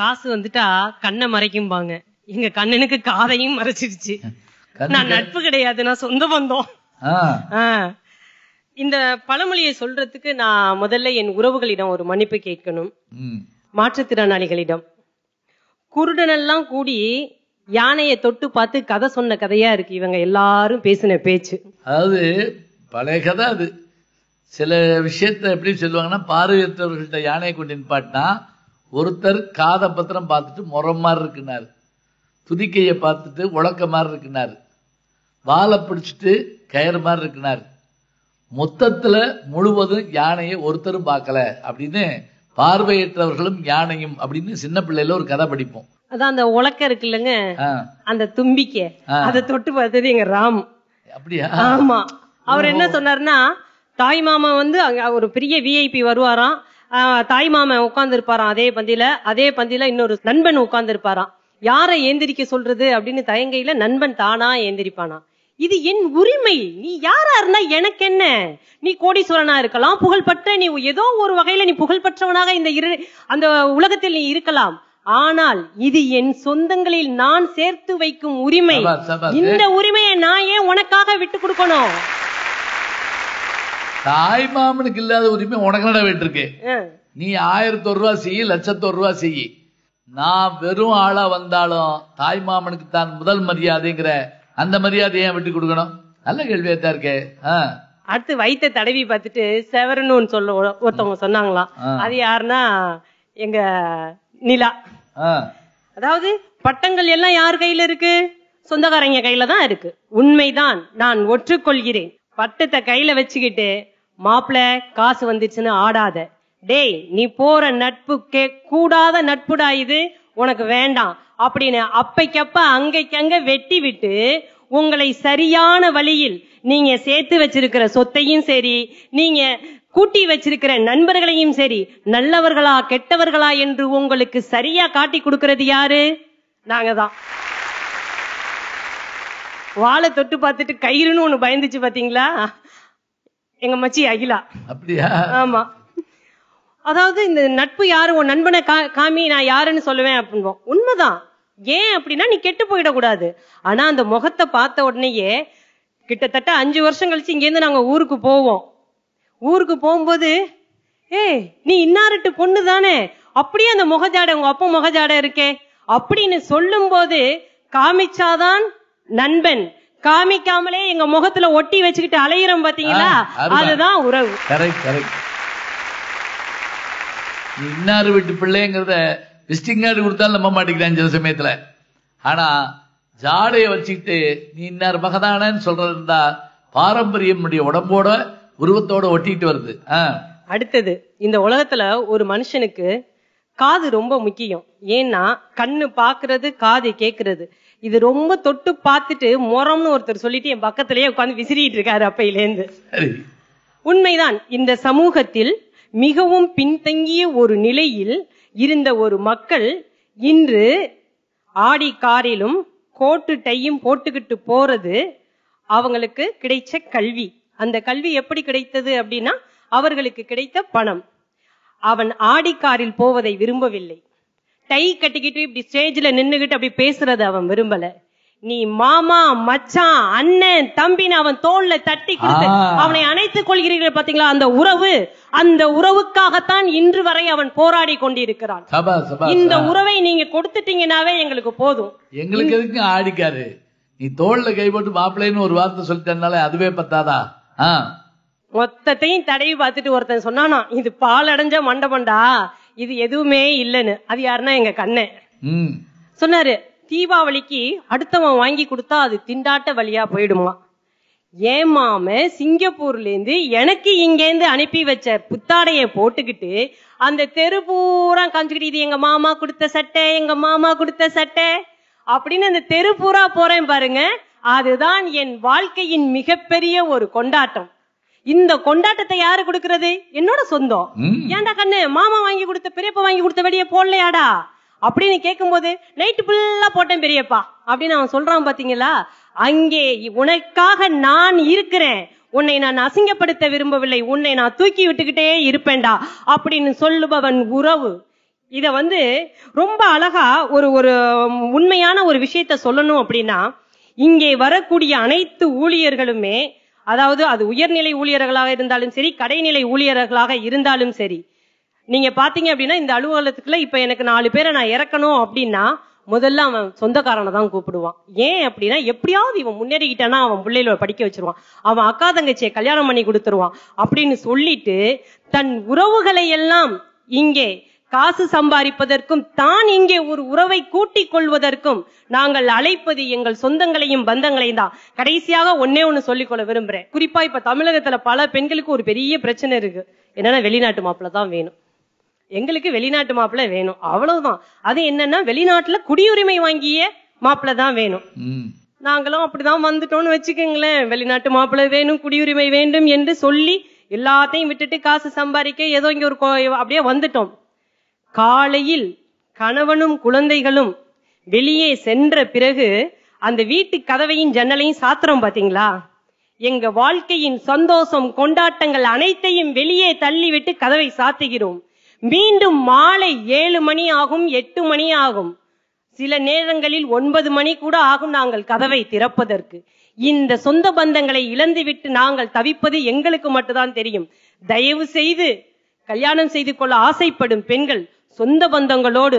காசு வந்துட்டா கண்ணை மறைக்கும்பாங்க எங்க கண்ணனுக்கு காதையும் மறைச்சிருச்சு நான் நட்பு கிடையாது நான் சொந்த பந்தம் இந்த பழமொழியை சொல்றதுக்கு நான் முதல்ல என் உறவுகளிடம் ஒரு மன்னிப்பு கேட்கணும் மாற்றுத்திறனாளிகளிடம் குருடனெல்லாம் கூடி யானையை தொட்டு பார்த்து கதை சொன்ன கதையா இருக்கு இவங்க எல்லாரும் பேசின பேச்சு அதாவது பழைய கதை அது சில விஷயத்த எப்படி சொல்லுவாங்கன்னா பார்வையற்றவர்கள்ட்ட யானையை கொண்டு நிப்பாட்டினா ஒருத்தர் காத பத்திரம் பார்த்துட்டு முறம் மாதிரி இருக்குனாரு துதிக்கையை பார்த்துட்டு உழக்க மாதிரி இருக்குனாரு வாழை பிடிச்சிட்டு கயிறு மாதிரி இருக்குனாரு மொத்தத்தில் முழுவதும் யானையை ஒருத்தரும் பார்க்கல அப்படின்னு பார்வையற்றவர்களும் யானையும் அப்படின்னு சின்ன பிள்ளையில ஒரு கதை படிப்போம் அதான் அந்த உலக்க இருக்கு இல்லைங்க அந்த தும்பிக்கை அதை தொட்டு பார்த்தது எங்க ராம் அப்படியா ஆமா அவர் என்ன சொன்னாருன்னா தாய் மாமா வந்து அங்க ஒரு பெரிய விஐபி வருவாராம் தாய் மாமன் உட்கார்ந்து இருப்பாராம் அதே பந்தியில அதே பந்தியில இன்னொரு நண்பன் உட்கார்ந்து இருப்பாராம் யாரை ஏந்திரிக்க சொல்றது அப்படின்னு தயங்கையில நண்பன் தானா ஏந்திரிப்பானா இது என் உரிமை நீ யாரா இருந்தா எனக்கு என்ன நீ கோடீஸ்வரனா இருக்கலாம் புகழ்பெற்ற நீ ஏதோ ஒரு வகையில நீ புகழ்பெற்றவனாக இந்த இரு அந்த உலகத்தில் நீ இருக்கலாம் ஆனால் இது என் சொந்தங்களில் நான் சேர்த்து வைக்கும் உரிமை இந்த உரிமையை நான் ஏன் உனக்காக விட்டு கொடுக்கணும் தாய் மாமனுக்கு இல்லாத உரிமை உனக்கு நட வேண்டியிருக்கு நீ ஆயிரத்தி ஒரு ரூபா செய்யி லட்சத்தொரு ரூபா செய்யி நான் வெறும் ஆளா வந்தாலும் தாய் மாமனுக்கு தான் முதல் மரியாதைங்கிற அந்த மரியாதையை ஏன் விட்டு கொடுக்கணும் நல்ல கேள்வியா தான் இருக்கே அடுத்து வைத்த தடவி பார்த்துட்டு செவரனுன்னு சொல்ல ஒருத்தவங்க சொன்னாங்களாம் அது யாருன்னா எங்க நிலா அதாவது பட்டங்கள் எல்லாம் யார் கையில இருக்கு சொந்தக்காரங்க கையில தான் இருக்கு உண்மைதான் நான் ஒற்றுக்கொள்கிறேன் பட்டத்தை கையில வச்சுக்கிட்டு மாப்பிள்ள காசு வந்துச்சுன்னு ஆடாத டேய் நீ போற நட்பு கூடாத நட்புடா இது உனக்கு வேண்டாம் அப்படின்னு அப்பைக்கப்ப அங்கைக்கங்க வெட்டி விட்டு உங்களை சரியான வழியில் நீங்க சேர்த்து வச்சிருக்கிற சொத்தையும் சரி நீங்க கூட்டி வச்சிருக்கிற நண்பர்களையும் சரி நல்லவர்களா கெட்டவர்களா என்று உங்களுக்கு சரியா காட்டி கொடுக்கறது யாரு நாங்க தான் வாழை தொட்டு பார்த்துட்டு கயிறுன்னு ஒண்ணு பயந்துச்சு பாத்தீங்களா எங்க மச்சி அகிலா அப்படியா ஆமா அதாவது இந்த நட்பு யாரு உன் நண்பனை காமி நான் யாருன்னு சொல்லுவேன் அப்படின்போம் உண்மைதான் ஏன் அப்படின்னா நீ கெட்டு போயிடக்கூடாது ஆனா அந்த முகத்தை பார்த்த உடனேயே கிட்டத்தட்ட அஞ்சு வருஷம் கழிச்சு இங்கேருந்து நாங்க ஊருக்கு போவோம் ஊருக்கு போகும்போது ஏ நீ இன்னாரட்டு பொண்ணு தானே அப்படியே அந்த முகஜாடை உங்க அப்பா முகஜாடை இருக்கே அப்படின்னு சொல்லும் போது காமிச்சாதான் நண்பன் காமிக்காமலே எங்க முகத்துல ஒட்டி வச்சுக்கிட்டு அலையிறோம் பாத்தீங்களா அதுதான் உறவு கரெக்ட் கரெக்ட் இன்னார் வீட்டு பிள்ளைங்கிறத விசிட்டிங் கார்டு கொடுத்தாலும் நம்ப மாட்டேங்கிறேன் சில சமயத்துல ஆனா ஜாடையை வச்சுக்கிட்டு நீ இன்னார் மகதானன்னு சொல்றது இருந்தா பாரம்பரியம் உடம்போட உருவத்தோட ஒட்டிட்டு வருது அடுத்தது இந்த உலகத்துல ஒரு மனுஷனுக்கு காது ரொம்ப முக்கியம் ஏன்னா கண்ணு பாக்குறது காது கேக்குறது இது ரொம்ப தொட்டு பார்த்துட்டு முரம்னு ஒருத்தர் சொல்லிட்டு என் பக்கத்திலேயே உட்காந்து விசிறிட்டு இருக்காரு அப்பையிலேருந்து உண்மைதான் இந்த சமூகத்தில் மிகவும் பின்தங்கிய ஒரு நிலையில் இருந்த ஒரு மக்கள் இன்று ஆடி காரிலும் கோட்டு டையும் போட்டுக்கிட்டு போறது அவங்களுக்கு கிடைச்ச கல்வி அந்த கல்வி எப்படி கிடைத்தது அப்படின்னா அவர்களுக்கு கிடைத்த பணம் அவன் ஆடிக்காரில் போவதை விரும்பவில்லை டை கட்டிக்கிட்டு இப்படி ஸ்டேஜ்ல நின்னுகிட்டு அப்படி பேசுறது அவன் விரும்பல நீ மாமா மச்சான் அண்ணன் தம்பின்னு அவன் தோல்ல தட்டி கொடுத்து அவனை அணைத்துக் கொள்கிறீர்கள் பாத்தீங்களா அந்த உறவு அந்த உறவுக்காகத்தான் இன்று வரை அவன் போராடி கொண்டிருக்கிறான் இந்த உறவை நீங்க கொடுத்துட்டீங்கன்னாவே எங்களுக்கு போதும் எங்களுக்கு எதுக்கு ஆடிக்காரு நீ தோல்ல போட்டு மாப்பிள்ளைன்னு ஒரு வார்த்தை சொல்லிட்டனால அதுவே பத்தாதா மொத்தத்தையும் தடவி பார்த்துட்டு ஒருத்தன் சொன்னானா இது பால் அடைஞ்ச மண்டபம்டா இது எதுவுமே இல்லைன்னு அது யாருன்னா எங்க கண்ணன் சொன்னாரு தீபாவளிக்கு அடுத்தவன் வாங்கி கொடுத்தா அது திண்டாட்ட வழியா போயிடுமா ஏமாம சிங்கப்பூர்ல இருந்து எனக்கு இங்கேருந்து அனுப்பி வச்ச புத்தாடைய போட்டுக்கிட்டு அந்த தெரு பூரா இது எங்க மாமா கொடுத்த சட்டை எங்க மாமா கொடுத்த சட்டை அப்படின்னு அந்த தெரு பூரா போறேன் பாருங்க அதுதான் என் வாழ்க்கையின் மிகப்பெரிய ஒரு கொண்டாட்டம் இந்த கொண்டாட்டத்தை யாரு கொடுக்கறது என்னோட சொந்தம் ஏன்டா கண்ணு மாமா வாங்கி கொடுத்த பெரியப்பா வாங்கி கொடுத்த வெளியே போடலையாடா அப்படின்னு கேக்கும்போது போது நைட்டு ஃபுல்லா போட்டேன் பெரியப்பா அப்படின்னு அவன் சொல்றான் பாத்தீங்களா அங்கே உனக்காக நான் இருக்கிறேன் உன்னை நான் அசிங்கப்படுத்த விரும்பவில்லை உன்னை நான் தூக்கி விட்டுக்கிட்டே இருப்பேன்டா அப்படின்னு சொல்லுபவன் உறவு இத வந்து ரொம்ப அழகா ஒரு ஒரு உண்மையான ஒரு விஷயத்த சொல்லணும் அப்படின்னா இங்கே வரக்கூடிய அனைத்து ஊழியர்களுமே அதாவது அது உயர்நிலை ஊழியர்களாக இருந்தாலும் சரி கடைநிலை ஊழியர்களாக இருந்தாலும் சரி நீங்க பாத்தீங்க அப்படின்னா இந்த அலுவலகத்துக்குள்ள இப்ப எனக்கு நாலு பேரை நான் இறக்கணும் அப்படின்னா முதல்ல அவன் சொந்தக்காரனை தான் கூப்பிடுவான் ஏன் அப்படின்னா எப்படியாவது இவன் முன்னேறிக்கிட்டானா அவன் பிள்ளைகள படிக்க வச்சிருவான் அவன் அக்கா தங்கச்சியை கல்யாணம் பண்ணி கொடுத்துருவான் அப்படின்னு சொல்லிட்டு தன் உறவுகளை எல்லாம் இங்கே காசு சம்பாதிப்பதற்கும் தான் இங்கே ஒரு உறவை கூட்டிக் கொள்வதற்கும் நாங்கள் அழைப்பது எங்கள் சொந்தங்களையும் பந்தங்களையும் தான் கடைசியாக ஒன்னே ஒன்னு சொல்லிக்கொள்ள விரும்புறேன் குறிப்பா இப்ப தமிழகத்துல பல பெண்களுக்கு ஒரு பெரிய பிரச்சனை இருக்கு என்னன்னா வெளிநாட்டு மாப்பிள்ள தான் வேணும் எங்களுக்கு வெளிநாட்டு மாப்பிள்ள வேணும் அவ்வளவுதான் அது என்னன்னா வெளிநாட்டுல குடியுரிமை வாங்கிய மாப்பிள்ள தான் வேணும் நாங்களும் அப்படிதான் வந்துட்டோம்னு வச்சுக்கோங்களேன் வெளிநாட்டு மாப்பிள்ளை வேணும் குடியுரிமை வேண்டும் என்று சொல்லி எல்லாத்தையும் விட்டுட்டு காசு சம்பாதிக்க ஏதோ இங்க ஒரு அப்படியே வந்துட்டோம் காலையில் கணவனும் குழந்தைகளும் வெளியே சென்ற பிறகு அந்த வீட்டு கதவையும் ஜன்னலையும் சாத்திரம் பாத்தீங்களா எங்க வாழ்க்கையின் சந்தோஷம் கொண்டாட்டங்கள் அனைத்தையும் வெளியே தள்ளிவிட்டு கதவை சாத்துகிறோம் மீண்டும் மாலை ஏழு மணி ஆகும் எட்டு மணி ஆகும் சில நேரங்களில் ஒன்பது மணி கூட ஆகும் நாங்கள் கதவை திறப்பதற்கு இந்த சொந்த பந்தங்களை இழந்துவிட்டு நாங்கள் தவிப்பது எங்களுக்கு மட்டும்தான் தெரியும் தயவு செய்து கல்யாணம் செய்து கொள்ள ஆசைப்படும் பெண்கள் சொந்த பந்தங்களோடு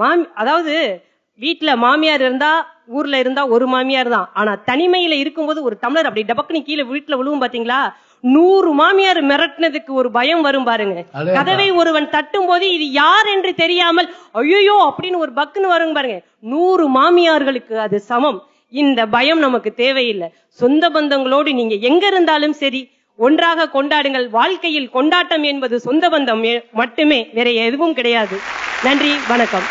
மாமி அதாவது வீட்டுல மாமியார் இருந்தா ஊர்ல இருந்தா ஒரு மாமியார் தான் ஆனா தனிமையில இருக்கும்போது ஒரு தமிழர் அப்படி டபக்குனு கீழே வீட்டுல விழுவும் பாத்தீங்களா நூறு மாமியார் மிரட்டினதுக்கு ஒரு பயம் வரும் பாருங்க கதவை ஒருவன் தட்டும் போது இது யார் என்று தெரியாமல் ஐயோ அப்படின்னு ஒரு பக்குன்னு வரும் பாருங்க நூறு மாமியார்களுக்கு அது சமம் இந்த பயம் நமக்கு தேவையில்லை சொந்த பந்தங்களோடு நீங்க எங்க இருந்தாலும் சரி ஒன்றாக கொண்டாடுங்கள் வாழ்க்கையில் கொண்டாட்டம் என்பது சொந்த பந்தம் மட்டுமே வேற எதுவும் கிடையாது நன்றி வணக்கம்